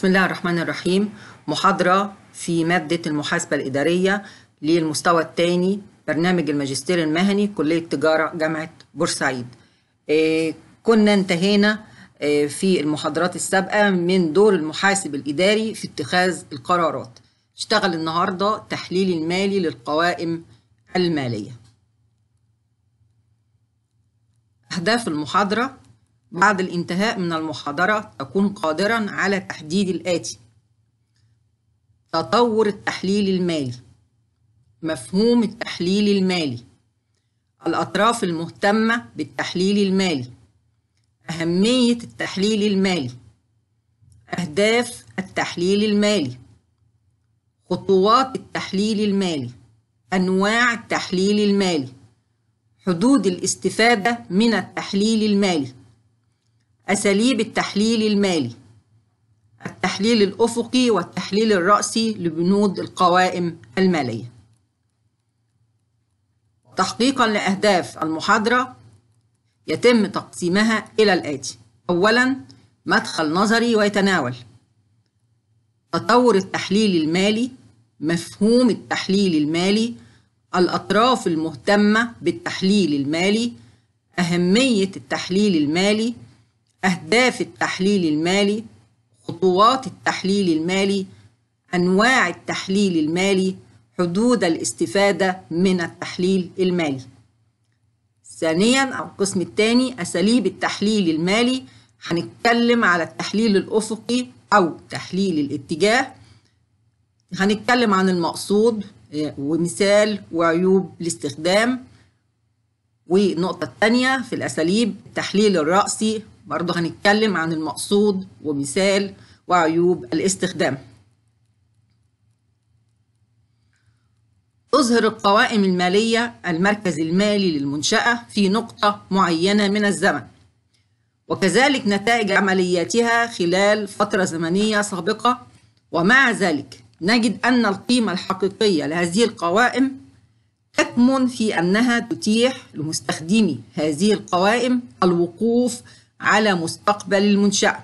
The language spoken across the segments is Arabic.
بسم الله الرحمن الرحيم محاضرة في مادة المحاسبة الإدارية للمستوى الثاني برنامج الماجستير المهني كلية تجارة جامعة بورسعيد إيه كنا انتهينا إيه، في المحاضرات السابقة من دور المحاسب الإداري في اتخاذ القرارات اشتغل النهاردة تحليل المالي للقوائم المالية أهداف المحاضرة بعد الانتهاء من المحاضرة تكون قادرا على تحديد الآتي تطور التحليل المالي مفهوم التحليل المالي الأطراف المهتمة بالتحليل المالي أهمية التحليل المالي أهداف التحليل المالي خطوات التحليل المالي أنواع التحليل المالي حدود الاستفادة من التحليل المالي أساليب التحليل المالي التحليل الأفقي والتحليل الرأسي لبنود القوائم المالية تحقيقا لأهداف المحاضرة يتم تقسيمها إلى الآتي أولا مدخل نظري ويتناول تطور التحليل المالي مفهوم التحليل المالي الأطراف المهتمة بالتحليل المالي أهمية التحليل المالي أهداف التحليل المالي خطوات التحليل المالي أنواع التحليل المالي حدود الاستفادة من التحليل المالي ثانيا أو القسم الثاني أساليب التحليل المالي هنتكلم على التحليل الأفقي أو تحليل الاتجاه هنتكلم عن المقصود آه، ومثال وعيوب الاستخدام والنقطة الثانية في الأساليب التحليل الرأسي برضه هنتكلم عن المقصود ومثال وعيوب الاستخدام تظهر القوائم المالية المركز المالي للمنشأة في نقطة معينة من الزمن وكذلك نتائج عملياتها خلال فترة زمنية سابقة ومع ذلك نجد أن القيمة الحقيقية لهذه القوائم تكمن في أنها تتيح لمستخدمي هذه القوائم الوقوف على مستقبل المنشأة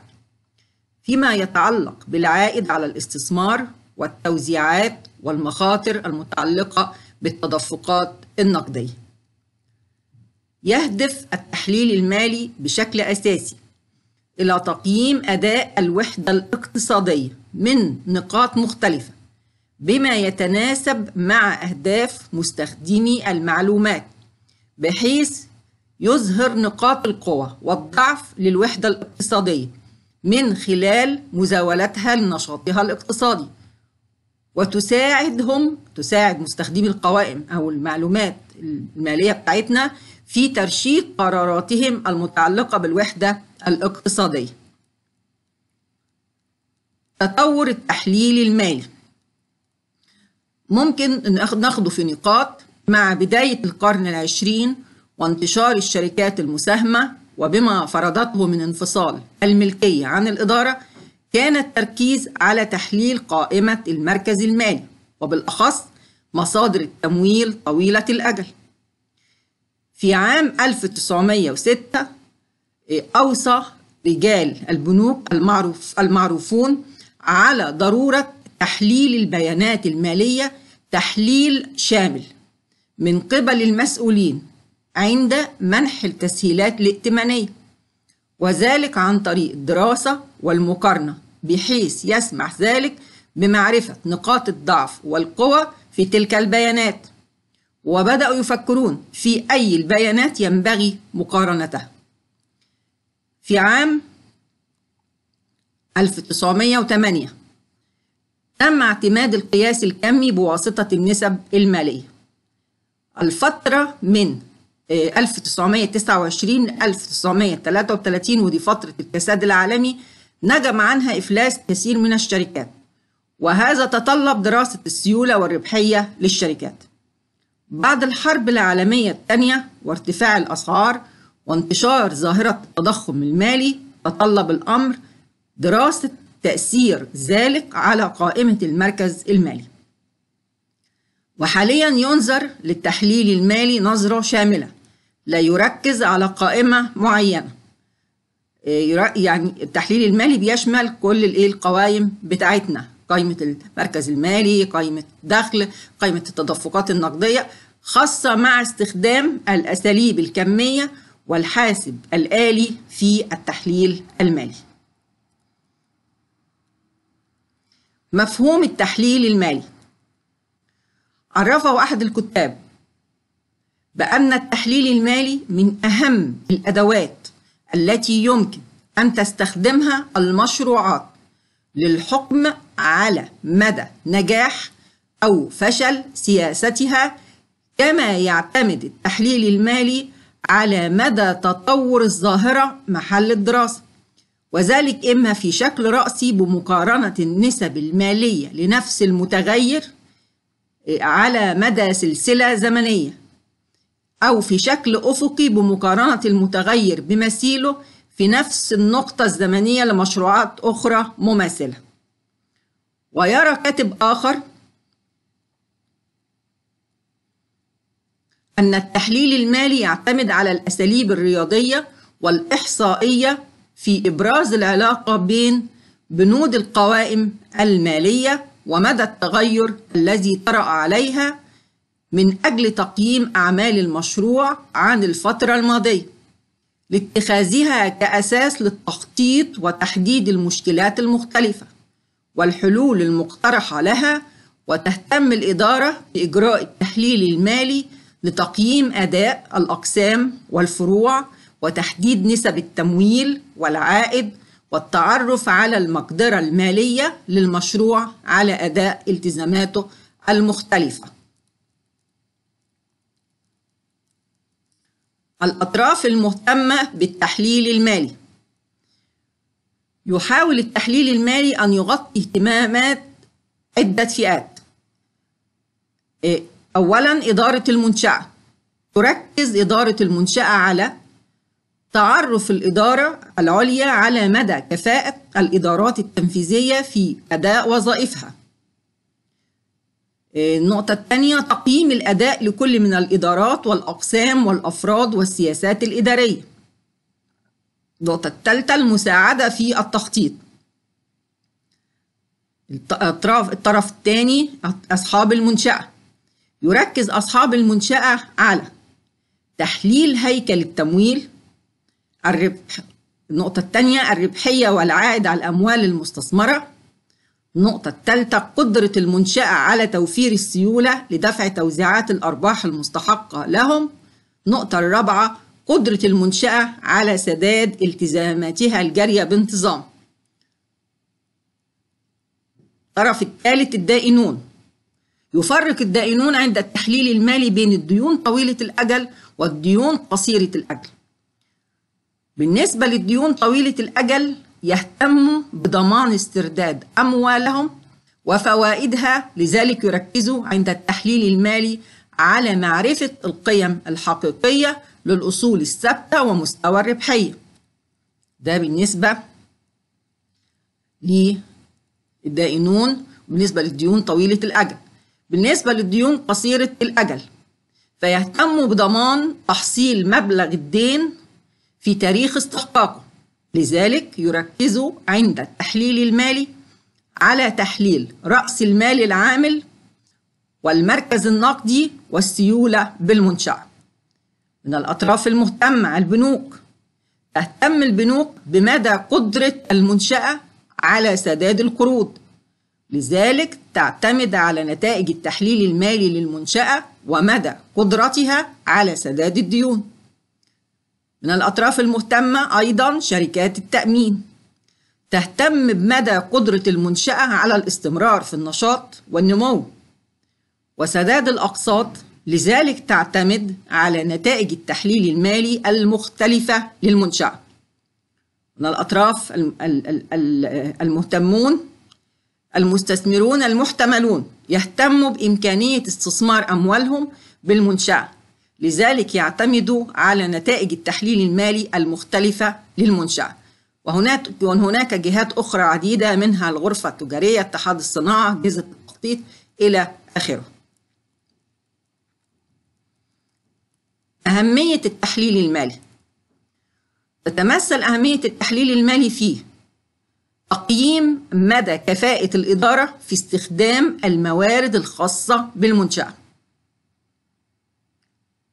فيما يتعلق بالعائد على الاستثمار والتوزيعات والمخاطر المتعلقة بالتدفقات النقدية يهدف التحليل المالي بشكل أساسي إلى تقييم أداء الوحدة الاقتصادية من نقاط مختلفة بما يتناسب مع أهداف مستخدمي المعلومات بحيث يظهر نقاط القوة والضعف للوحدة الاقتصادية من خلال مزاولتها لنشاطها الاقتصادي وتساعدهم تساعد مستخدمي القوائم أو المعلومات المالية بتاعتنا في ترشيد قراراتهم المتعلقة بالوحدة الاقتصادية تطور التحليل المالي ممكن ناخده في نقاط مع بداية القرن العشرين وانتشار الشركات المساهمة وبما فرضته من انفصال الملكية عن الإدارة كان التركيز على تحليل قائمة المركز المالي وبالأخص مصادر التمويل طويلة الأجل في عام 1906 إيه، أوصى رجال البنوك المعروف المعروفون على ضرورة تحليل البيانات المالية تحليل شامل من قبل المسؤولين عند منح التسهيلات الائتمانية وذلك عن طريق الدراسة والمقارنة بحيث يسمح ذلك بمعرفة نقاط الضعف والقوى في تلك البيانات وبدأوا يفكرون في أي البيانات ينبغي مقارنتها في عام 1908 تم اعتماد القياس الكمي بواسطة النسب المالية الفترة من 1929 آه، 1933 ودي فترة الكساد العالمي نجم عنها إفلاس كثير من الشركات وهذا تطلب دراسة السيولة والربحية للشركات بعد الحرب العالمية الثانية وارتفاع الأسعار وانتشار ظاهرة التضخم المالي تطلب الأمر دراسة تأثير ذلك على قائمة المركز المالي وحاليا ينظر للتحليل المالي نظرة شاملة لا يركز على قائمة معينة إيه، يعني التحليل المالي بيشمل كل الايه القوائم بتاعتنا قائمة المركز المالي قائمة الدخل قائمة التدفقات النقدية خاصة مع استخدام الأساليب الكمية والحاسب الآلي في التحليل المالي مفهوم التحليل المالي عرفه أحد الكتاب بأن التحليل المالي من أهم الأدوات التي يمكن أن تستخدمها المشروعات للحكم على مدى نجاح أو فشل سياستها كما يعتمد التحليل المالي على مدى تطور الظاهرة محل الدراسة وذلك إما في شكل رأسي بمقارنة النسب المالية لنفس المتغير على مدى سلسلة زمنية أو في شكل أفقي بمقارنة المتغير بمثيله في نفس النقطة الزمنية لمشروعات أخرى مماثلة ويرى كاتب آخر أن التحليل المالي يعتمد على الأساليب الرياضية والإحصائية في إبراز العلاقة بين بنود القوائم المالية ومدى التغير الذي طرأ عليها من أجل تقييم أعمال المشروع عن الفترة الماضية لاتخاذها كأساس للتخطيط وتحديد المشكلات المختلفة والحلول المقترحة لها وتهتم الإدارة بإجراء التحليل المالي لتقييم أداء الأقسام والفروع وتحديد نسب التمويل والعائد والتعرف على المقدرة المالية للمشروع على أداء التزاماته المختلفة الأطراف المهتمة بالتحليل المالي يحاول التحليل المالي أن يغطي اهتمامات عدة فئات إيه، أولا إدارة المنشأة تركز إدارة المنشأة على تعرف الإدارة العليا على مدى كفاءة الإدارات التنفيذية في أداء وظائفها آه، النقطة الثانية تقييم الأداء لكل من الإدارات والأقسام والأفراد والسياسات الإدارية. النقطة الثالثة المساعدة في التخطيط. الطرف الطرف الثاني أصحاب المنشأة. يركز أصحاب المنشأة على تحليل هيكل التمويل الربح النقطة الثانية الربحية والعائد على الأموال المستثمرة النقطة الثالثة قدرة المنشأة على توفير السيولة لدفع توزيعات الأرباح المستحقة لهم النقطة الرابعة قدرة المنشأة على سداد التزاماتها الجارية بانتظام الطرف الثالث الدائنون يفرق الدائنون عند التحليل المالي بين الديون طويلة الأجل والديون قصيرة الأجل بالنسبة للديون طويلة الأجل يهتموا بضمان استرداد أموالهم وفوائدها لذلك يركزوا عند التحليل المالي على معرفة القيم الحقيقية للأصول الثابتة ومستوى الربحية ده بالنسبة للدائنون بالنسبة للديون طويلة الأجل بالنسبة للديون قصيرة الأجل فيهتموا بضمان تحصيل مبلغ الدين في تاريخ استحقاقه لذلك يركز عند التحليل المالي على تحليل رأس المال العامل والمركز النقدي والسيولة بالمنشأة من الأطراف المهتمة البنوك تهتم البنوك بمدى قدرة المنشأة على سداد القروض لذلك تعتمد على نتائج التحليل المالي للمنشأة ومدى قدرتها على سداد الديون من الأطراف المهتمة أيضا شركات التأمين تهتم بمدى قدرة المنشأة على الاستمرار في النشاط والنمو وسداد الأقساط لذلك تعتمد على نتائج التحليل المالي المختلفة للمنشأة من الأطراف المهتمون المستثمرون المحتملون يهتموا بإمكانية استثمار أموالهم بالمنشأة لذلك يعتمد على نتائج التحليل المالي المختلفة للمنشأة وهناك هناك جهات أخرى عديدة منها الغرفة التجارية اتحاد الصناعة جهاز التخطيط إلى آخره أهمية التحليل المالي تتمثل أهمية التحليل المالي في تقييم مدى كفاءة الإدارة في استخدام الموارد الخاصة بالمنشأة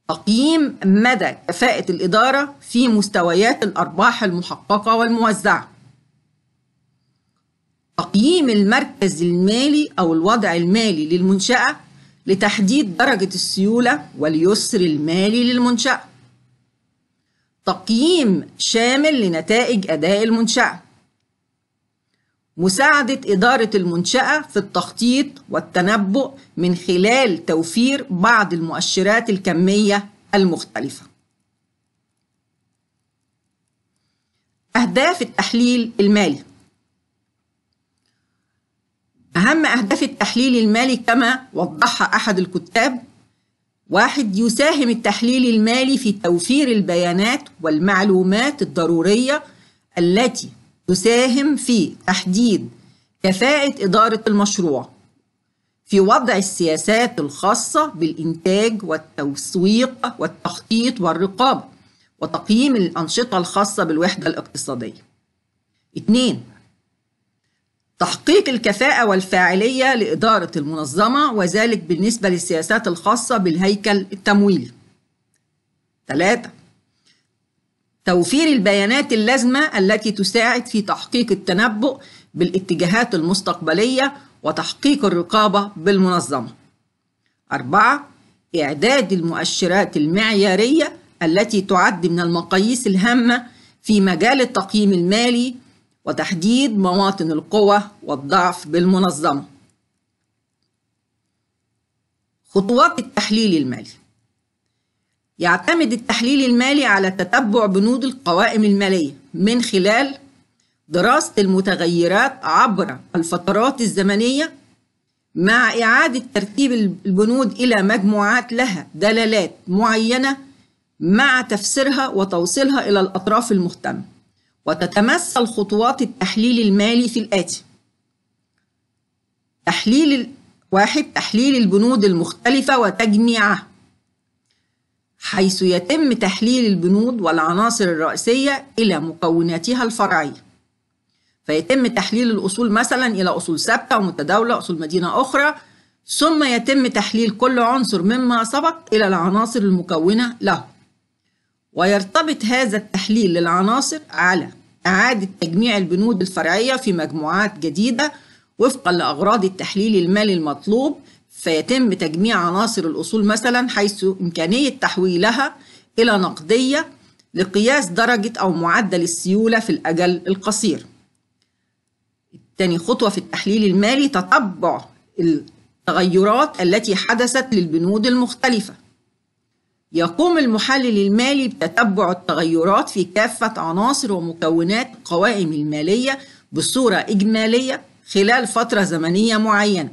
تقييم مدى كفاءة الإدارة في مستويات الأرباح المحققة والموزعة تقييم المركز المالي أو الوضع المالي للمنشأة لتحديد درجة السيولة واليسر المالي للمنشأة تقييم شامل لنتائج أداء المنشأة مساعدة إدارة المنشأة في التخطيط والتنبؤ من خلال توفير بعض المؤشرات الكمية المختلفة. أهداف التحليل المالي أهم أهداف التحليل المالي كما وضحها أحد الكتاب واحد يساهم التحليل المالي في توفير البيانات والمعلومات الضرورية التي تساهم في تحديد كفاءة إدارة المشروع في وضع السياسات الخاصة بالإنتاج والتسويق والتخطيط والرقابة وتقييم الأنشطة الخاصة بالوحدة الاقتصادية. اتنين تحقيق الكفاءة والفاعلية لإدارة المنظمة وذلك بالنسبة للسياسات الخاصة بالهيكل التمويلي. ثلاثة توفير البيانات اللازمة التي تساعد في تحقيق التنبؤ بالاتجاهات المستقبلية وتحقيق الرقابة بالمنظمة. أربعة إعداد المؤشرات المعيارية التي تعد من المقاييس الهامة في مجال التقييم المالي وتحديد مواطن القوة والضعف بالمنظمة. خطوات التحليل المالي يعتمد التحليل المالي على تتبع بنود القوائم المالية من خلال دراسة المتغيرات عبر الفترات الزمنية مع إعادة ترتيب البنود إلى مجموعات لها دلالات معينة مع تفسيرها وتوصيلها إلى الأطراف المهتمة وتتمثل خطوات التحليل المالي في الآتي تحليل واحد تحليل البنود المختلفة وتجميعها حيث يتم تحليل البنود والعناصر الرئيسية إلى مكوناتها الفرعية فيتم تحليل الأصول مثلا إلى أصول ثابتة ومتداولة أصول مدينة أخرى ثم يتم تحليل كل عنصر مما سبق إلى العناصر المكونة له ويرتبط هذا التحليل للعناصر على إعادة تجميع البنود الفرعية في مجموعات جديدة وفقا لأغراض التحليل المالي المطلوب فيتم تجميع عناصر الأصول مثلا حيث إمكانية تحويلها إلى نقدية لقياس درجة أو معدل السيولة في الأجل القصير تاني خطوة في التحليل المالي تتبع التغيرات التي حدثت للبنود المختلفة يقوم المحلل المالي بتتبع التغيرات في كافة عناصر ومكونات القوائم المالية بصورة إجمالية خلال فترة زمنية معينة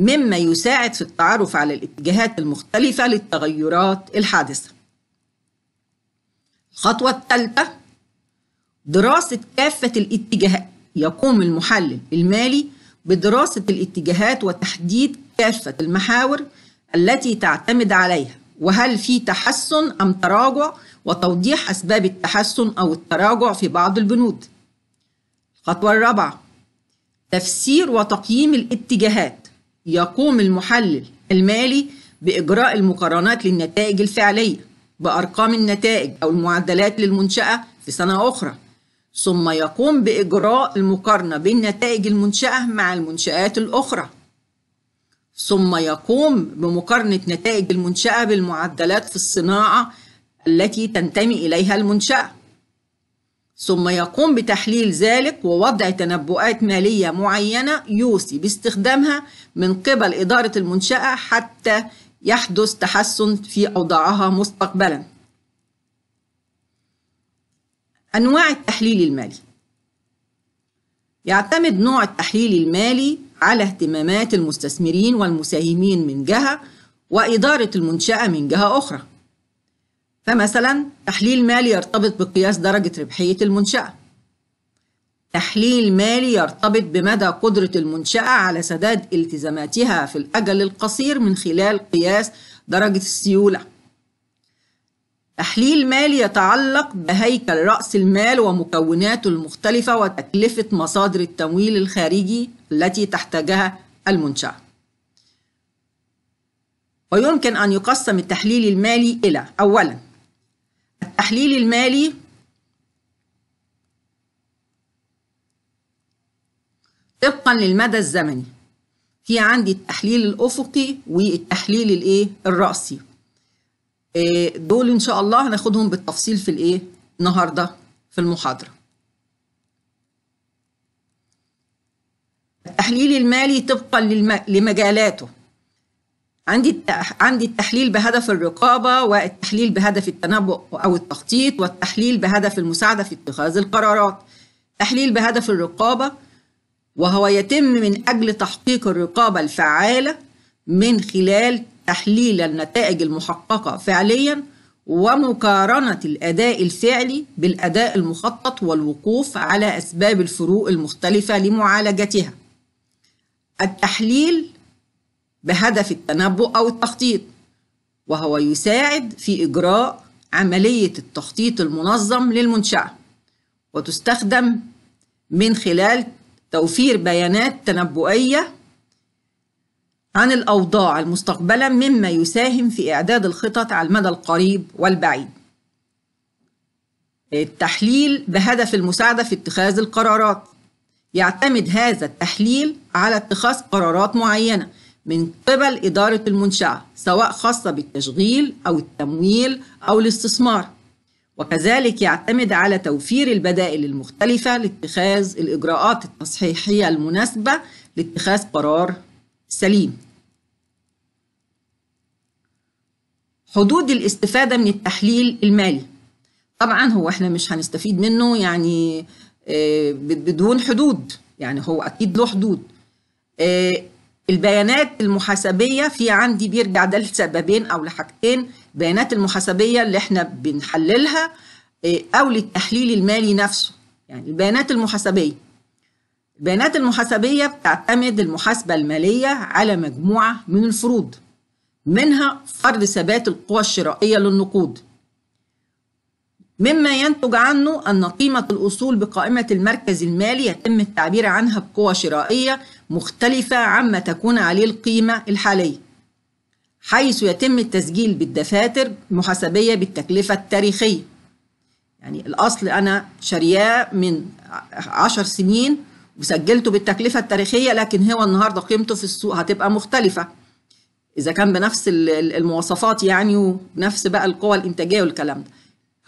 مما يساعد في التعرف على الاتجاهات المختلفة للتغيرات الحادثة. الخطوة الثالثة دراسة كافة الاتجاهات يقوم المحلل المالي بدراسة الاتجاهات وتحديد كافة المحاور التي تعتمد عليها وهل في تحسن أم تراجع وتوضيح أسباب التحسن أو التراجع في بعض البنود. الخطوة الرابعة تفسير وتقييم الاتجاهات يقوم المحلل المالي بإجراء المقارنات للنتائج الفعلية بأرقام النتائج أو المعدلات للمنشأة في سنة أخرى ثم يقوم بإجراء المقارنة بين نتائج المنشأة مع المنشآت الأخرى ثم يقوم بمقارنة نتائج المنشأة بالمعدلات في الصناعة التي تنتمي إليها المنشأة ثم يقوم بتحليل ذلك ووضع تنبؤات مالية معينة يوصي باستخدامها من قبل إدارة المنشأة حتى يحدث تحسن في أوضاعها مستقبلا أنواع التحليل المالي يعتمد نوع التحليل المالي على اهتمامات المستثمرين والمساهمين من جهة وإدارة المنشأة من جهة أخرى فمثلا تحليل مالي يرتبط بقياس درجة ربحية المنشأة تحليل مالي يرتبط بمدى قدرة المنشأة على سداد التزاماتها في الأجل القصير من خلال قياس درجة السيولة تحليل مالي يتعلق بهيكل رأس المال ومكوناته المختلفة وتكلفة مصادر التمويل الخارجي التي تحتاجها المنشأة ويمكن أن يقسم التحليل المالي إلى أولاً التحليل المالي طبقا للمدى الزمني في عندي التحليل الافقي والتحليل الايه الراسي آه، دول ان شاء الله هناخدهم بالتفصيل في الايه النهارده في المحاضره التحليل المالي طبقا لمجالاته عندي عندي التحليل بهدف الرقابه والتحليل بهدف التنبؤ او التخطيط والتحليل بهدف المساعده في اتخاذ القرارات تحليل بهدف الرقابه وهو يتم من اجل تحقيق الرقابه الفعاله من خلال تحليل النتائج المحققه فعليا ومقارنه الاداء الفعلي بالاداء المخطط والوقوف على اسباب الفروق المختلفه لمعالجتها التحليل بهدف التنبؤ أو التخطيط وهو يساعد في إجراء عملية التخطيط المنظم للمنشأة وتستخدم من خلال توفير بيانات تنبؤية عن الأوضاع المستقبلة مما يساهم في إعداد الخطط على المدى القريب والبعيد التحليل بهدف المساعدة في اتخاذ القرارات يعتمد هذا التحليل على اتخاذ قرارات معينة من قبل إدارة المنشأة سواء خاصة بالتشغيل أو التمويل أو الاستثمار وكذلك يعتمد على توفير البدائل المختلفة لاتخاذ الإجراءات التصحيحية المناسبة لاتخاذ قرار سليم حدود الاستفادة من التحليل المالي طبعا هو احنا مش هنستفيد منه يعني آه، بدون حدود يعني هو أكيد له حدود آه، البيانات المحاسبية في عندي بيرجع ده لسببين أو لحاجتين البيانات المحاسبية اللي احنا بنحللها آه، أو للتحليل المالي نفسه يعني البيانات المحاسبية البيانات المحاسبية بتعتمد المحاسبة المالية على مجموعة من الفروض منها فرض ثبات القوى الشرائية للنقود مما ينتج عنه أن قيمة الأصول بقائمة المركز المالي يتم التعبير عنها بقوة شرائية مختلفة عما تكون عليه القيمة الحالية حيث يتم التسجيل بالدفاتر محاسبية بالتكلفة التاريخية يعني الأصل أنا شارياه من عشر سنين وسجلته بالتكلفة التاريخية لكن هو النهاردة قيمته في السوق هتبقى مختلفة إذا كان بنفس المواصفات يعني ونفس بقى القوى الإنتاجية والكلام ده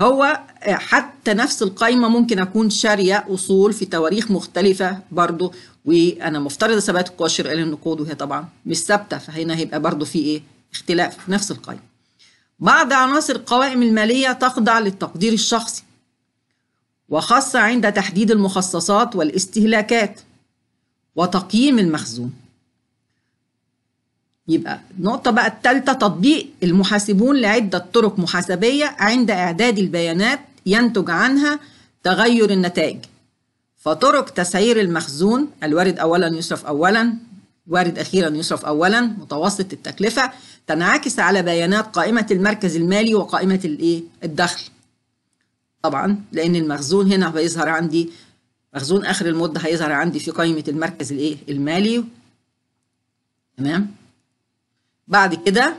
هو حتى نفس القايمة ممكن أكون شارية أصول في تواريخ مختلفة برضو وأنا مفترضة ثبات القوى إلى النقود وهي طبعا مش ثابتة فهنا هيبقى برضو في إيه اختلاف في نفس القايمة بعض عناصر القوائم المالية تخضع للتقدير الشخصي وخاصة عند تحديد المخصصات والاستهلاكات وتقييم المخزون يبقى النقطة بقى التالتة تطبيق المحاسبون لعدة طرق محاسبية عند إعداد البيانات ينتج عنها تغير النتائج فطرق تسعير المخزون الوارد أولا يصرف أولا وارد أخيرا يصرف أولا متوسط التكلفة تنعكس على بيانات قائمة المركز المالي وقائمة الإيه الدخل طبعا لأن المخزون هنا بيظهر عندي مخزون آخر المدة هيظهر عندي في قائمة المركز الإيه المالي تمام بعد كده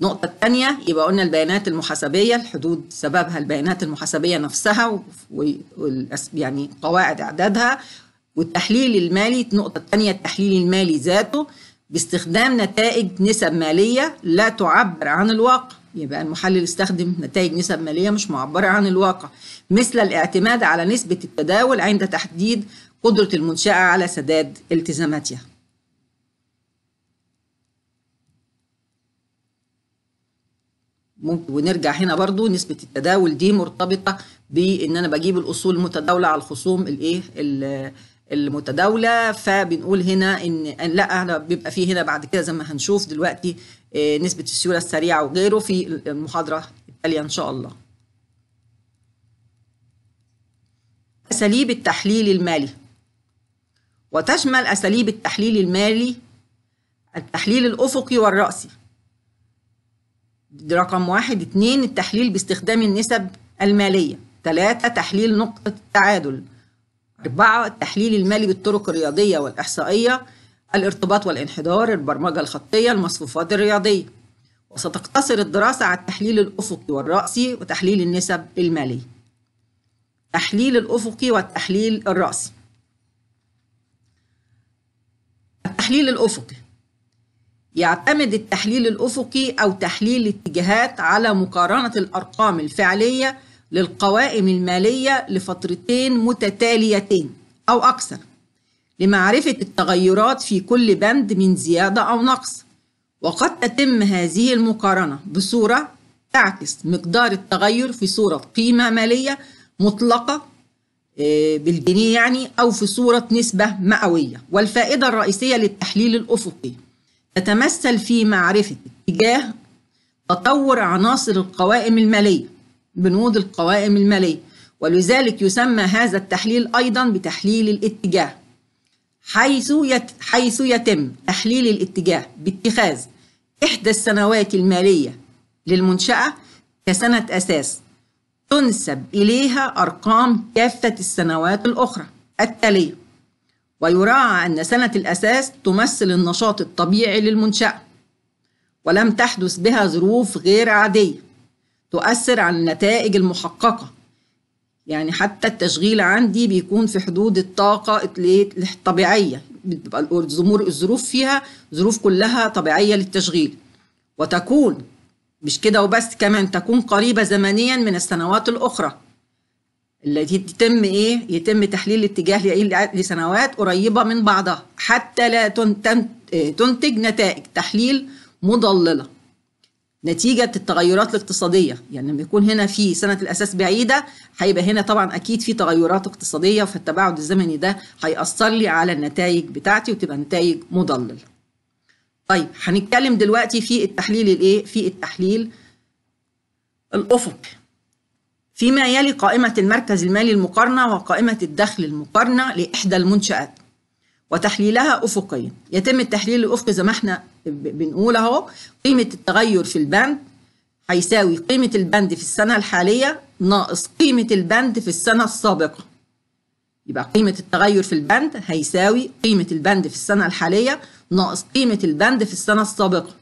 النقطة الثانية يبقى قلنا البيانات المحاسبية الحدود سببها البيانات المحاسبية نفسها ويعني قواعد إعدادها والتحليل المالي النقطة الثانية التحليل المالي ذاته باستخدام نتائج نسب مالية لا تعبر عن الواقع يبقى المحلل استخدم نتائج نسب مالية مش معبرة عن الواقع مثل الاعتماد على نسبة التداول عند تحديد قدرة المنشأة على سداد التزاماتها ممكن ونرجع هنا برضو نسبة التداول دي مرتبطة بإن أنا بجيب الأصول المتداولة على الخصوم الإيه المتداولة فبنقول هنا إن, إن لا أنا بيبقى فيه هنا بعد كده زي ما هنشوف دلوقتي آه، نسبة السيولة السريعة وغيره في المحاضرة التالية إن شاء الله أساليب التحليل المالي وتشمل أساليب التحليل المالي التحليل الأفقي والرأسي دي رقم واحد اتنين التحليل باستخدام النسب المالية ثلاثة تحليل نقطة التعادل أربعة التحليل المالي بالطرق الرياضية والإحصائية الارتباط والانحدار البرمجة الخطية المصفوفات الرياضية وستقتصر الدراسة على التحليل الأفقي والرأسي وتحليل النسب المالية التحليل الأفقي والتحليل الرأسي التحليل الأفقي يعتمد التحليل الأفقي أو تحليل الاتجاهات على مقارنة الأرقام الفعلية للقوائم المالية لفترتين متتاليتين أو أكثر لمعرفة التغيرات في كل بند من زيادة أو نقص وقد تتم هذه المقارنة بصورة تعكس مقدار التغير في صورة قيمة مالية مطلقة آه، بالجنيه يعني أو في صورة نسبة مئوية والفائدة الرئيسية للتحليل الأفقي تتمثل في معرفة اتجاه تطور عناصر القوائم المالية بنود القوائم المالية ولذلك يسمى هذا التحليل أيضا بتحليل الاتجاه حيث يت حيث يتم تحليل الاتجاه باتخاذ إحدى السنوات المالية للمنشأة كسنة أساس تنسب إليها أرقام كافة السنوات الأخرى التالية ويراعى أن سنة الأساس تمثل النشاط الطبيعي للمنشأة ولم تحدث بها ظروف غير عادية تؤثر على النتائج المحققة يعني حتى التشغيل عندي بيكون في حدود الطاقة الطبيعية بتبقى الظروف فيها ظروف كلها طبيعية للتشغيل وتكون مش كده وبس كمان تكون قريبة زمنيا من السنوات الأخرى التي يتم ايه يتم تحليل الاتجاه لسنوات قريبه من بعضها حتى لا تنتج نتائج تحليل مضلله نتيجه التغيرات الاقتصاديه يعني لما يكون هنا في سنه الاساس بعيده هيبقى هنا طبعا اكيد في تغيرات اقتصاديه فالتباعد الزمني ده هيأثر لي على النتائج بتاعتي وتبقى نتائج مضلله طيب هنتكلم دلوقتي في التحليل الايه في التحليل الافقي فيما يلي قائمة المركز المالي المقارنة وقائمة الدخل المقارنة لإحدى المنشآت وتحليلها أفقيا يتم التحليل الأفقي زي ما احنا بنقول أهو قيمة التغير في البند هيساوي قيمة البند في السنة الحالية ناقص قيمة البند في السنة السابقة يبقى قيمة التغير في البند هيساوي قيمة البند في السنة الحالية ناقص قيمة البند في السنة السابقة.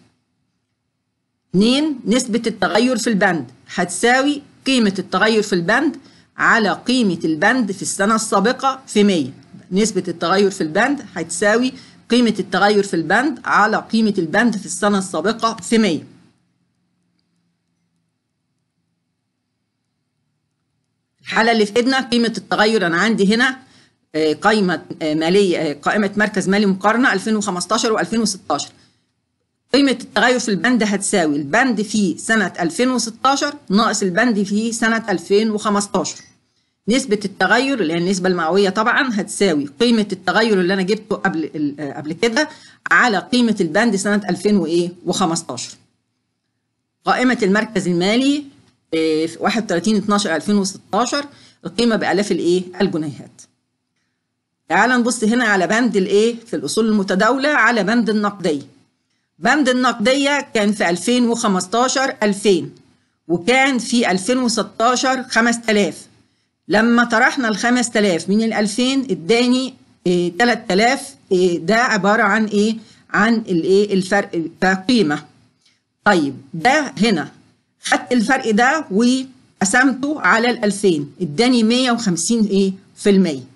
2 نسبة التغير في البند هتساوي قيمة التغير في البند على قيمة البند في السنة السابقة في 100 نسبة التغير في البند هتساوي قيمة التغير في البند على قيمة البند في السنة السابقة في 100 الحالة اللي في ايدنا قيمة التغير أنا عندي هنا آه، قائمة آه، مالية آه، قائمة مركز مالي مقارنة 2015 و2016 قيمة التغير في البند هتساوي البند في سنة 2016 ناقص البند في سنة 2015 نسبة التغير اللي هي النسبة المئوية طبعا هتساوي قيمة التغير اللي أنا جبته قبل قبل كده على قيمة البند سنة 2015 قائمة المركز المالي 31 12 2016 القيمة بآلاف الإيه؟ الجنيهات. تعال نبص هنا على بند الإيه في الأصول المتداولة على بند النقدية. بند النقدية كان في 2015 2000 وكان في 2016 5000 لما طرحنا ال 5000 من ال 2000 اداني 3000 آه، آه، ده عبارة عن إيه؟ عن الإيه الفرق كقيمة طيب ده هنا خدت الفرق ده وقسمته على ال 2000 اداني 150 إيه؟ في المية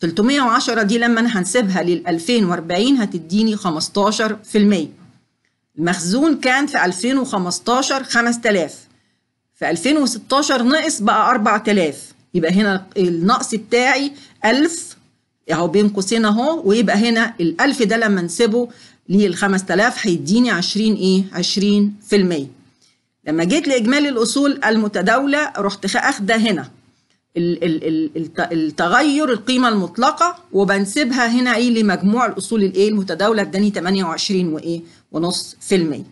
310 دي لما انا هنسيبها لل 2040 هتديني 15% المخزون كان في 2015 5000 في 2016 نقص بقى 4000 يبقى هنا النقص بتاعي 1000 اهو بين قوسين اهو ويبقى هنا ال 1000 ده لما نسيبه لل 5000 هيديني 20 ايه 20% لما جيت لاجمالي الاصول المتداوله رحت اخده هنا التغير القيمة المطلقة وبنسبها هنا ايه لمجموع الأصول الايه المتداولة اداني 28 وايه ونص في المية.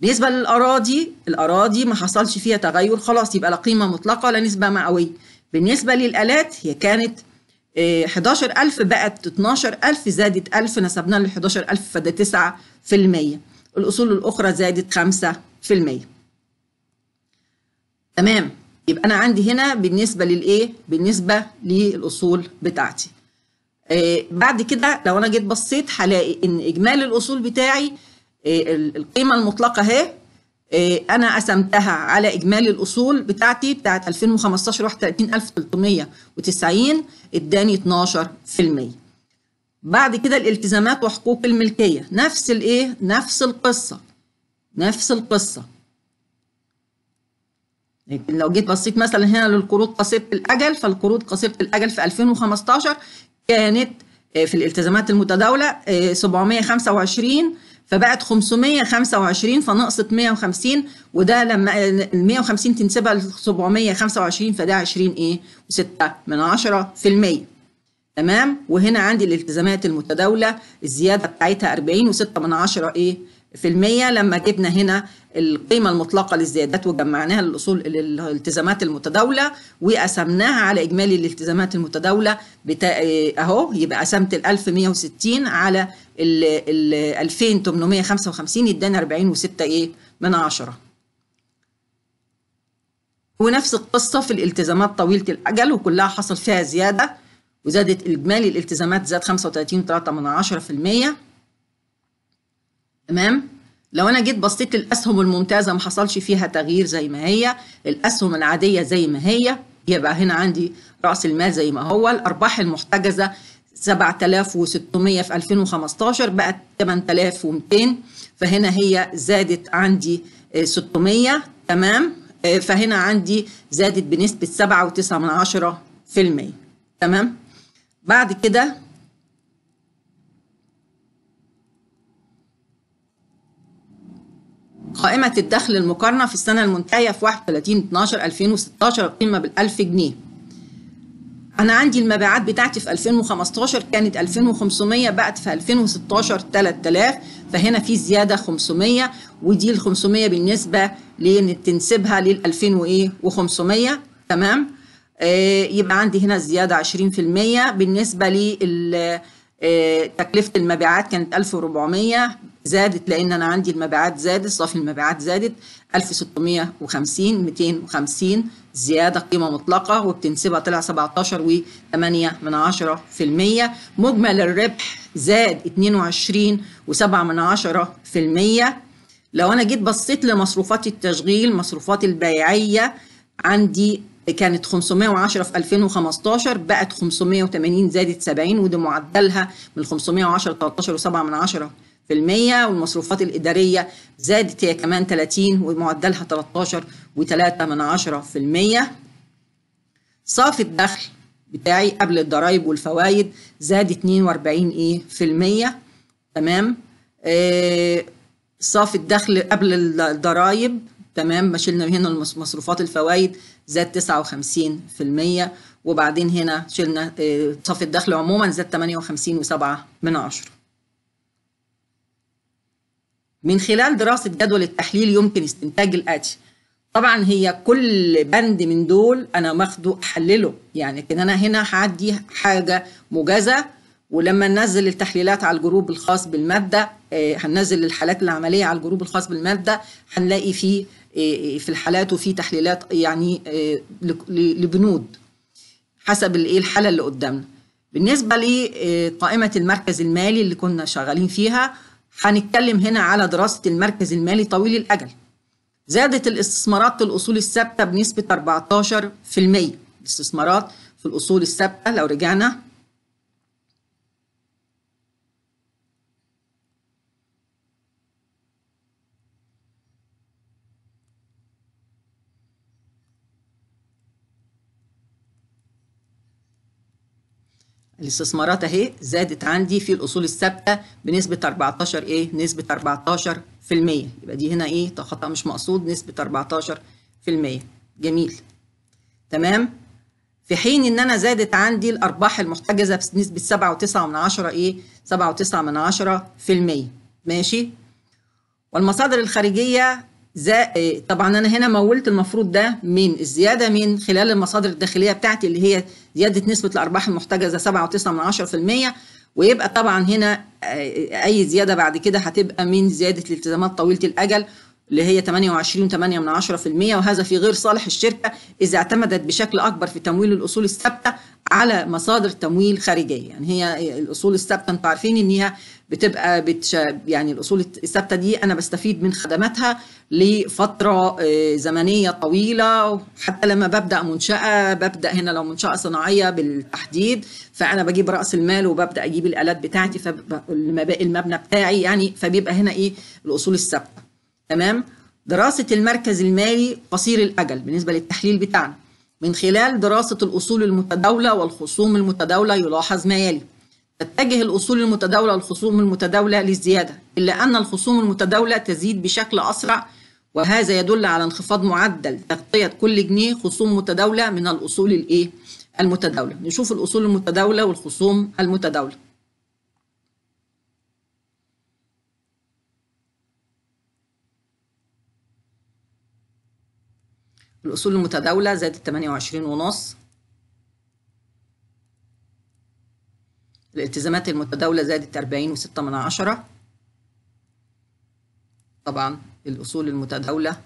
بالنسبة للأراضي الأراضي ما حصلش فيها تغير خلاص يبقى لا قيمة مطلقة ولا نسبة مئوية. بالنسبة للآلات هي كانت 11000 آه، بقت 12000 زادت 1000 نسبنا لل 11000 فده 9%. الأصول الأخرى زادت 5%. تمام يبقى انا عندي هنا بالنسبه للايه بالنسبه للاصول بتاعتي آه، بعد كده لو انا جيت بصيت هلاقي ان اجمالي الاصول بتاعي آه، القيمه المطلقه اهي آه، انا قسمتها على اجمالي الاصول بتاعتي بتاعه 2015 31390 اداني 12% بعد كده الالتزامات وحقوق الملكيه نفس الايه نفس القصه نفس القصه لكن لو جيت بصيت مثلا هنا للقروض قصيره الاجل فالقروض قصيره الاجل في 2015 كانت آه، في الالتزامات المتداوله 725 آه، فبقت 525 فنقصت 150 وده لما آه، ال 150 تنسبها ل 725 فده 20 ايه و6 من 10 في المية تمام وهنا عندي الالتزامات المتداولة الزيادة بتاعتها 40 و6 من 10 ايه في المية لما جبنا هنا القيمة المطلقة للزيادات وجمعناها للأصول للالتزامات المتداولة وقسمناها على إجمالي الالتزامات المتداولة بتا... آه، أهو يبقى قسمت ال 1160 على ال 2855 يداني 40 وستة إيه من عشرة ونفس القصة في الالتزامات طويلة الأجل وكلها حصل فيها زيادة وزادت إجمالي الالتزامات زاد 35.3% تمام لو انا جيت بصيت للاسهم الممتازه ما حصلش فيها تغيير زي ما هي الاسهم العاديه زي ما هي يبقى هنا عندي راس المال زي ما هو الارباح المحتجزه 7600 في 2015 بقت 8200 فهنا هي زادت عندي 600 آه، تمام آه، فهنا عندي زادت بنسبه 7.9% تمام بعد كده قائمة الدخل المقارنة في السنة المنتهية في 31/12/2016 القيمة بال1000 جنيه أنا عندي المبيعات بتاعتي في 2015 كانت 2500 بقت في 2016 3000 فهنا في زيادة 500 ودي ال 500 بالنسبة تنسبها لل 2500 تمام آه يبقى عندي هنا زيادة 20% بالنسبة لل آه، تكلفة المبيعات كانت 1400 زادت لأن أنا عندي المبيعات زادت صافي المبيعات زادت 1650 250 زيادة قيمة مطلقة وبتنسبها طلع 17 من عشرة في المية مجمل الربح زاد 22 من عشرة في المية لو أنا جيت بصيت لمصروفات التشغيل مصروفات البيعية عندي كانت 510 في 2015 بقت 580 زادت 70 وده معدلها من 510 13.7 من في المية والمصروفات الإدارية زادت هي كمان 30 ومعدلها 13 و3 من عشرة في المية صافي الدخل بتاعي قبل الضرايب والفوائد زاد 42 ايه في المية تمام آه، صافي الدخل قبل الضرايب تمام ما شلنا هنا مصروفات الفوائد زاد 59% وبعدين هنا شلنا آه، صافي الدخل عموما زاد 58.7 من عشرة من خلال دراسة جدول التحليل يمكن استنتاج الآتي طبعا هي كل بند من دول أنا ماخده أحلله يعني لكن أنا هنا هعدي حاجة موجزة ولما ننزل التحليلات على الجروب الخاص بالمادة آه، هننزل الحالات العملية على الجروب الخاص بالمادة هنلاقي فيه إيه، في الحالات وفي تحليلات يعني إيه، لبنود حسب الايه الحاله اللي قدامنا بالنسبه لقائمه إيه، المركز المالي اللي كنا شغالين فيها هنتكلم هنا على دراسه المركز المالي طويل الاجل زادت الاستثمارات في الاصول الثابته بنسبه 14% الاستثمارات في الاصول الثابته لو رجعنا الاستثمارات اهي زادت عندي في الاصول الثابته بنسبه 14 ايه نسبه 14% يبقى دي هنا ايه ده خطا مش مقصود نسبه 14% جميل تمام في حين ان انا زادت عندي الارباح المحتجزه بنسبه 7.9 ايه 7.9 ماشي والمصادر الخارجيه إيه، طبعا انا هنا مولت المفروض ده من الزياده من خلال المصادر الداخليه بتاعتي اللي هي زياده نسبه الارباح المحتجزه 7.9% ويبقى طبعا هنا إيه، اي زياده بعد كده هتبقى من زياده الالتزامات طويله الاجل اللي هي 28.8% وهذا في غير صالح الشركه اذا اعتمدت بشكل اكبر في تمويل الاصول الثابته على مصادر تمويل خارجيه يعني هي الاصول الثابته انتوا عارفين ان هي بتبقى بتش... يعني الاصول الثابته دي انا بستفيد من خدماتها لفتره آه، زمنيه طويله حتى لما ببدا منشاه ببدا هنا لو منشاه صناعيه بالتحديد فانا بجيب راس المال وببدا اجيب الالات بتاعتي فباقي المبنى بتاعي يعني فبيبقى هنا ايه الاصول الثابته تمام دراسه المركز المالي قصير الاجل بالنسبه للتحليل بتاعنا من خلال دراسة الأصول المتداولة والخصوم المتداولة يلاحظ ما يلي تتجه الأصول المتداولة والخصوم المتداولة للزيادة إلا أن الخصوم المتداولة تزيد بشكل أسرع وهذا يدل على انخفاض معدل تغطية كل جنيه خصوم متداولة من الأصول الإيه؟ المتداولة نشوف الأصول المتداولة والخصوم المتداولة الأصول المتداولة زادت وعشرين ونص الالتزامات المتداولة زادت أربعين وستة من عشرة طبعا الأصول المتداولة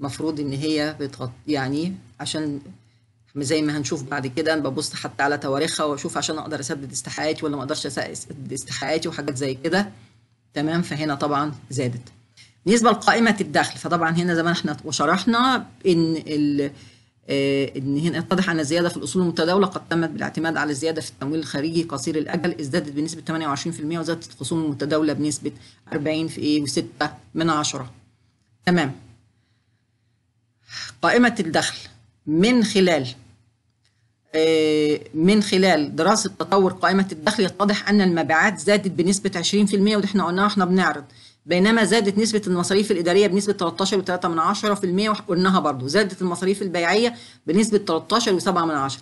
مفروض إن هي بتغط يعني عشان زي ما هنشوف بعد كده أنا ببص حتى على تواريخها وأشوف عشان أقدر أسدد استحقاقاتي ولا ما أقدرش أسدد استحقاقاتي وحاجات زي كده تمام فهنا طبعا زادت بالنسبه لقائمه الدخل فطبعا هنا زي ما احنا وشرحنا ان ال آه، ان هنا اتضح ان الزياده في الاصول المتداوله قد تمت بالاعتماد على الزياده في التمويل الخارجي قصير الاجل ازدادت بنسبه 28% وزادت الخصوم المتداوله بنسبه 40 في ايه و6 من عشرة. تمام قائمه الدخل من خلال آه، من خلال دراسة تطور قائمة الدخل يتضح أن المبيعات زادت بنسبة 20% وده احنا قلناها احنا بنعرض بينما زادت نسبة المصاريف الإدارية بنسبة 13.3% وقلناها برضو زادت المصاريف البيعية بنسبة 13.7%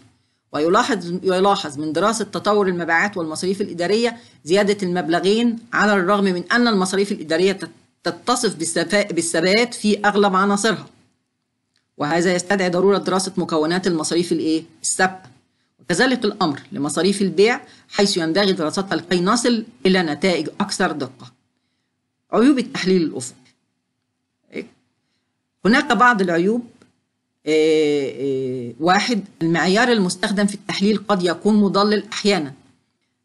ويلاحظ ويلاحظ من دراسة تطور المبيعات والمصاريف الإدارية زيادة المبلغين على الرغم من أن المصاريف الإدارية تتصف بالثبات في أغلب عناصرها وهذا يستدعي ضرورة دراسة مكونات المصاريف الإيه؟ السابقة وكذلك الأمر لمصاريف البيع حيث ينبغي دراستها لكي نصل إلى نتائج أكثر دقة عيوب التحليل الأفقي إيه؟ هناك بعض العيوب إيه، إيه، واحد المعيار المستخدم في التحليل قد يكون مضلل أحيانا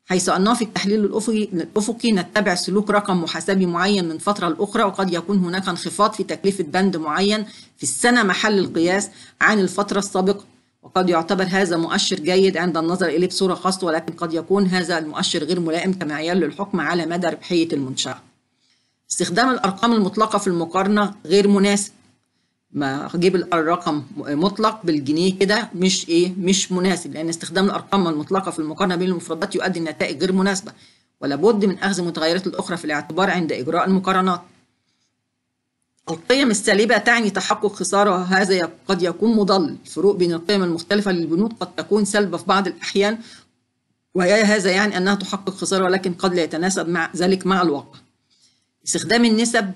حيث أنه في التحليل الأفقي, الأفقي نتبع سلوك رقم محاسبي معين من فترة لأخرى وقد يكون هناك انخفاض في تكلفة بند معين في السنة محل القياس عن الفترة السابقة وقد يعتبر هذا مؤشر جيد عند النظر إليه بصورة خاصة ولكن قد يكون هذا المؤشر غير ملائم كمعيار للحكم على مدى ربحية المنشأة استخدام الأرقام المطلقة في المقارنة غير مناسب ما أجيب الرقم مطلق بالجنيه كده مش إيه مش مناسب لأن استخدام الأرقام المطلقة في المقارنة بين المفردات يؤدي لنتائج غير مناسبة ولابد من أخذ المتغيرات الأخرى في الاعتبار عند إجراء المقارنات القيم السالبة تعني تحقق خسارة هذا قد يكون مضل الفروق بين القيم المختلفة للبنود قد تكون سلبة في بعض الأحيان وهذا يعني أنها تحقق خسارة ولكن قد لا يتناسب مع ذلك مع الواقع استخدام النسب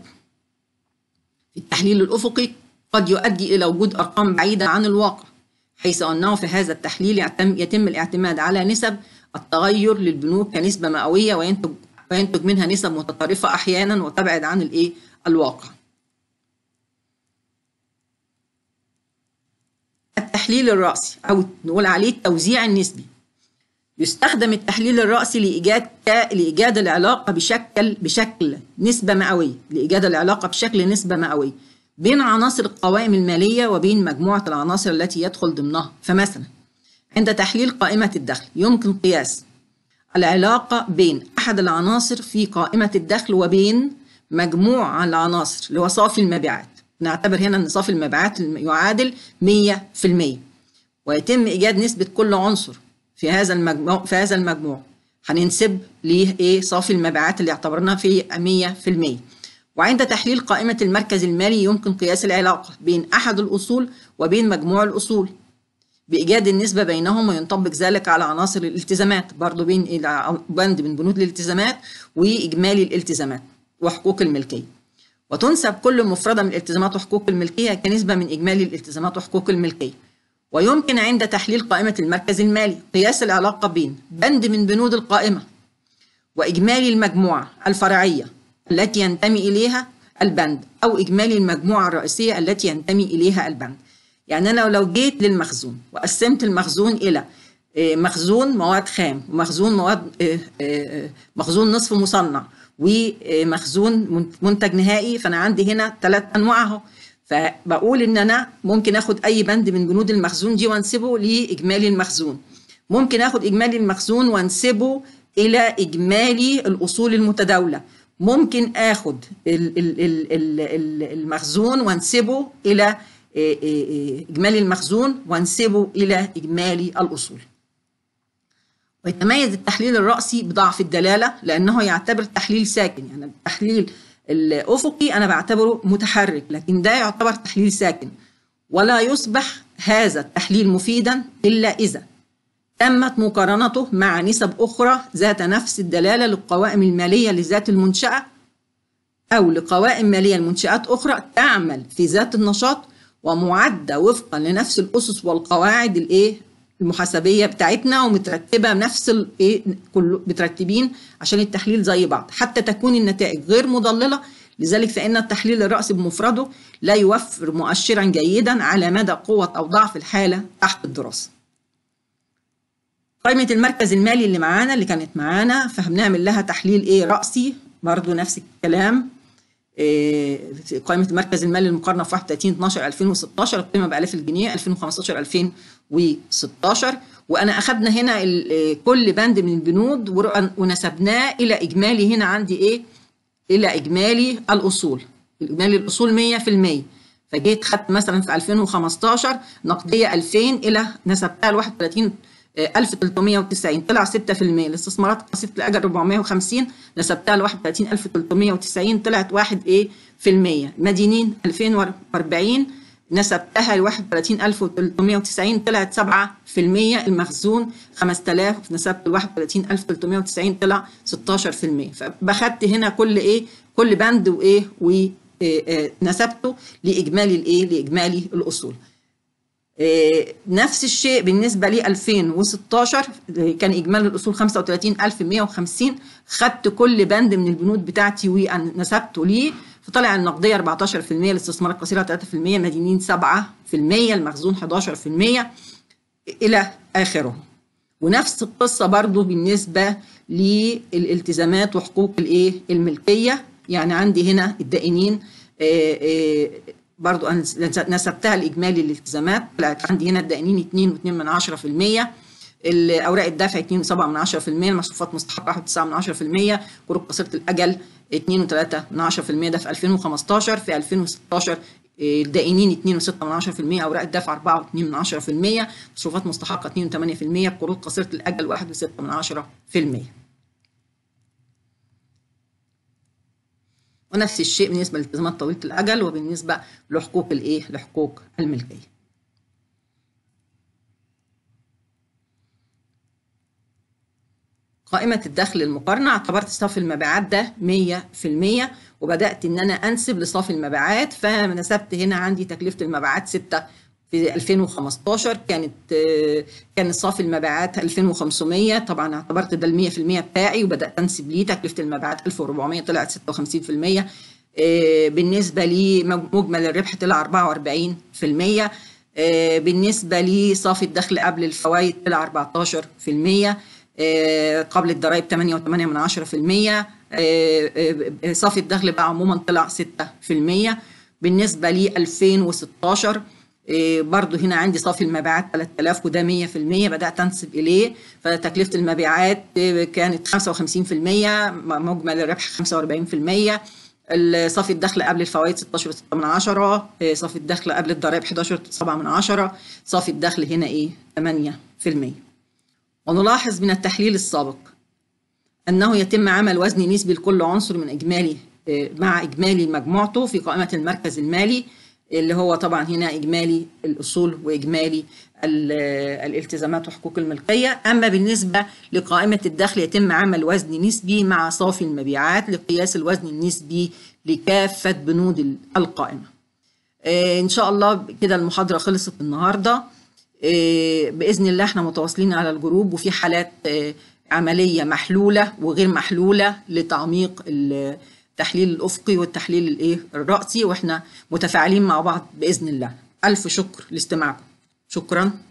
في التحليل الأفقي قد يؤدي إلى وجود أرقام بعيدة عن الواقع حيث أنه في هذا التحليل يتم الاعتماد على نسب التغير للبنوك كنسبة مئوية وينتج وينتج منها نسب متطرفة أحيانا وتبعد عن الإيه الواقع. التحليل الرأسي أو نقول عليه التوزيع النسبي يستخدم التحليل الرأسي لإيجاد لإيجاد العلاقة بشكل بشكل نسبة مئوية لإيجاد العلاقة بشكل نسبة مئوية بين عناصر القوائم المالية وبين مجموعة العناصر التي يدخل ضمنها فمثلا عند تحليل قائمة الدخل يمكن قياس العلاقة بين أحد العناصر في قائمة الدخل وبين مجموع العناصر اللي هو صافي المبيعات نعتبر هنا أن صافي المبيعات يعادل 100% ويتم إيجاد نسبة كل عنصر في هذا المجموع في هذا المجموع هننسب ليه ايه صافي المبيعات اللي اعتبرناها في 100% وعند تحليل قائمة المركز المالي يمكن قياس العلاقة بين أحد الأصول وبين مجموع الأصول بإيجاد النسبة بينهم وينطبق ذلك على عناصر الالتزامات برضو بين بند من بنود الالتزامات وإجمالي الالتزامات وحقوق الملكية وتنسب كل مفردة من الالتزامات وحقوق الملكية كنسبة من إجمالي الالتزامات وحقوق الملكية ويمكن عند تحليل قائمة المركز المالي قياس العلاقة بين بند من بنود القائمة وإجمالي المجموعة الفرعية التي ينتمي إليها البند أو إجمالي المجموعة الرئيسية التي ينتمي إليها البند يعني أنا لو جيت للمخزون وقسمت المخزون إلى آه، مخزون مواد خام ومخزون مواد آه، آه، مخزون نصف مصنع ومخزون منتج نهائي فأنا عندي هنا ثلاث أنواع أهو فبقول ان انا ممكن اخد اي بند من بنود المخزون دي وانسبه لاجمالي المخزون ممكن اخد اجمالي المخزون وانسبه الى اجمالي الاصول المتداوله ممكن اخد المخزون وانسبه الى آه، آه، آه، اجمالي المخزون وانسبه الى اجمالي الاصول ويتميز التحليل الرأسي بضعف الدلالة لأنه يعتبر تحليل ساكن يعني التحليل الافقي انا بعتبره متحرك لكن ده يعتبر تحليل ساكن ولا يصبح هذا التحليل مفيدا الا اذا تمت مقارنته مع نسب اخرى ذات نفس الدلاله للقوائم الماليه لذات المنشاه او لقوائم ماليه لمنشات اخرى تعمل في ذات النشاط ومعده وفقا لنفس الاسس والقواعد الايه المحاسبيه بتاعتنا ومترتبه نفس الايه كله مترتبين عشان التحليل زي بعض حتى تكون النتائج غير مضلله لذلك فإن التحليل الرأسي بمفرده لا يوفر مؤشرا جيدا على مدى قوة أو ضعف الحالة تحت الدراسة. قائمة المركز المالي اللي معانا اللي كانت معانا فهنعمل لها تحليل إيه رأسي برضو نفس الكلام إيه قائمة المركز المالي المقارنة في 31 12 2016 القيمة بآلاف الجنيه 2015 2000 و16 وانا اخذنا هنا آه، كل بند من البنود ونسبناه الى اجمالي هنا عندي ايه الى اجمالي الاصول اجمالي الاصول 100% فجيت خدت مثلا في 2015 نقديه 2000 الى نسبتها ل 31 1390 طلع 6% الاستثمارات قصيره الاجر 450 نسبتها ل 31390 طلعت 1 ايه في المية مدينين 2040 نسبتها ل 31390 طلعت 7% المخزون 5000 نسبة ل 31390 طلع 16% فبخدت هنا كل ايه كل بند وايه ونسبته آه، آه، لاجمالي الايه لاجمالي الاصول آه، نفس الشيء بالنسبه ل 2016 كان اجمالي الاصول 35150 خدت كل بند من البنود بتاعتي ونسبته ليه فطلع النقديه 14% الاستثمارات القصيره 3% مدينين 7% المخزون 11% الى اخره ونفس القصه برضو بالنسبه للالتزامات وحقوق الايه الملكيه يعني عندي هنا الدائنين آه، آه، برضو أنا نسبتها الإجمالي الالتزامات طلعت عندي هنا الدائنين 2.2% الأوراق الدفع 2.7% المصروفات مستحقة 1.9% قروض قصيرة الأجل 2 و3 من 10% ده في 2015 في 2016 آه، الدائنين 2 و6 من 10% اوراق الدفع 4 و2 من 10% مصروفات مستحقه 2 و8% قروض قصيره الاجل 1 و6 من 10% ونفس الشيء بالنسبه للالتزامات طويله الاجل وبالنسبه لحقوق الايه لحقوق الملكيه قائمة الدخل المقارنة اعتبرت صافي المبيعات ده 100% وبدأت إن أنا أنسب لصافي المبيعات فنسبت هنا عندي تكلفة المبيعات 6 في 2015 كانت كان صافي المبيعات 2500 طبعا اعتبرت ده ال 100% بتاعي وبدات انسب ليه تكلفه المبيعات 1400 طلعت 56% آه، بالنسبه لمجمل الربح طلع 44% آه، بالنسبه لصافي الدخل قبل الفوائد طلع 14% آه، قبل الضرائب 8.8% آه، آه، صافي الدخل بقى عموما طلع 6% بالنسبة ل 2016 برضو هنا عندي صافي المبيعات 3000 وده 100% بدأت أنسب إليه فتكلفة المبيعات كانت 55% مجمل الربح 45% صافي الدخل قبل الفوائد 16 من عشرة صافي الدخل قبل الضرائب 11 من عشرة صافي الدخل هنا ايه 8% ونلاحظ من التحليل السابق أنه يتم عمل وزن نسبي لكل عنصر من إجمالي آه، مع إجمالي مجموعته في قائمة المركز المالي اللي هو طبعا هنا إجمالي الأصول وإجمالي آه، الالتزامات وحقوق الملكية أما بالنسبة لقائمة الدخل يتم عمل وزن نسبي مع صافي المبيعات لقياس الوزن النسبي لكافة بنود القائمة آه، إن شاء الله كده المحاضرة خلصت النهاردة آه، باذن الله احنا متواصلين على الجروب وفي حالات آه، عمليه محلوله وغير محلوله لتعميق التحليل الافقي والتحليل الايه الراسي واحنا متفاعلين مع بعض باذن الله الف شكر لاستماعكم شكرا